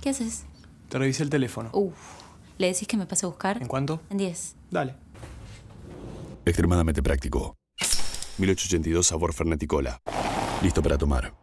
¿Qué haces? Te revisé el teléfono. Uf. ¿Le decís que me pase a buscar? ¿En cuánto? En 10. Dale. Extremadamente práctico. 1882 sabor Cola. Listo para tomar.